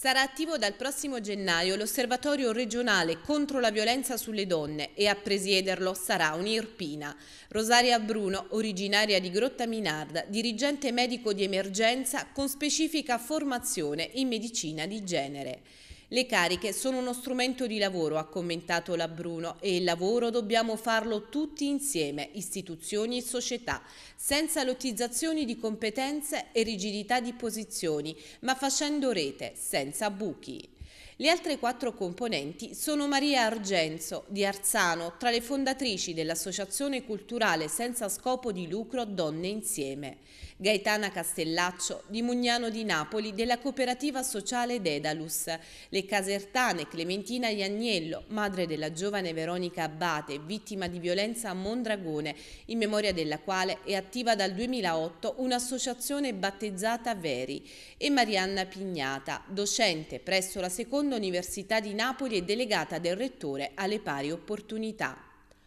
Sarà attivo dal prossimo gennaio l'osservatorio regionale contro la violenza sulle donne e a presiederlo sarà un'irpina. Rosaria Bruno, originaria di Grotta Minarda, dirigente medico di emergenza con specifica formazione in medicina di genere. Le cariche sono uno strumento di lavoro, ha commentato la Bruno, e il lavoro dobbiamo farlo tutti insieme, istituzioni e società, senza lottizzazioni di competenze e rigidità di posizioni, ma facendo rete, senza buchi. Le altre quattro componenti sono Maria Argenzo di Arzano, tra le fondatrici dell'Associazione Culturale Senza Scopo di Lucro Donne Insieme, Gaetana Castellaccio di Mugnano di Napoli della Cooperativa Sociale Dedalus, le casertane Clementina Iagnello, madre della giovane Veronica Abbate, vittima di violenza a Mondragone, in memoria della quale è attiva dal 2008 un'associazione battezzata Veri, e Marianna Pignata, docente presso la seconda seconda Università di Napoli e delegata del Rettore alle pari opportunità.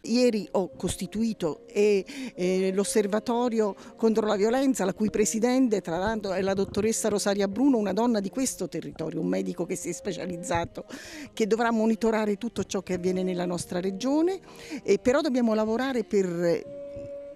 Ieri ho costituito eh, l'osservatorio contro la violenza, la cui presidente tra l'altro è la dottoressa Rosaria Bruno, una donna di questo territorio, un medico che si è specializzato, che dovrà monitorare tutto ciò che avviene nella nostra regione, e però dobbiamo lavorare per eh,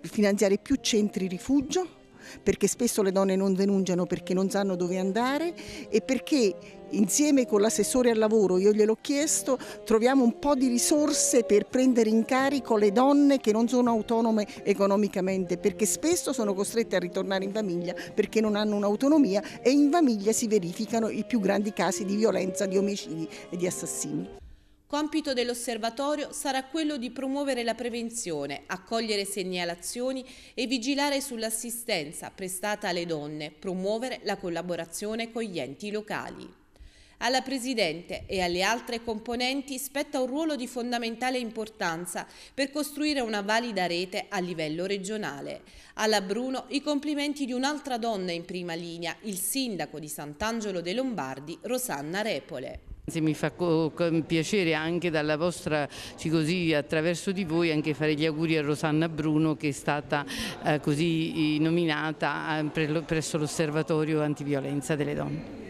finanziare più centri rifugio perché spesso le donne non denunciano perché non sanno dove andare e perché insieme con l'assessore al lavoro, io gliel'ho chiesto, troviamo un po' di risorse per prendere in carico le donne che non sono autonome economicamente, perché spesso sono costrette a ritornare in famiglia perché non hanno un'autonomia e in famiglia si verificano i più grandi casi di violenza, di omicidi e di assassini. Compito dell'osservatorio sarà quello di promuovere la prevenzione, accogliere segnalazioni e vigilare sull'assistenza prestata alle donne, promuovere la collaborazione con gli enti locali. Alla Presidente e alle altre componenti spetta un ruolo di fondamentale importanza per costruire una valida rete a livello regionale. Alla Bruno i complimenti di un'altra donna in prima linea, il Sindaco di Sant'Angelo dei Lombardi, Rosanna Repole. Mi fa piacere anche dalla vostra così attraverso di voi anche fare gli auguri a Rosanna Bruno che è stata eh, così nominata eh, presso l'osservatorio antiviolenza delle donne.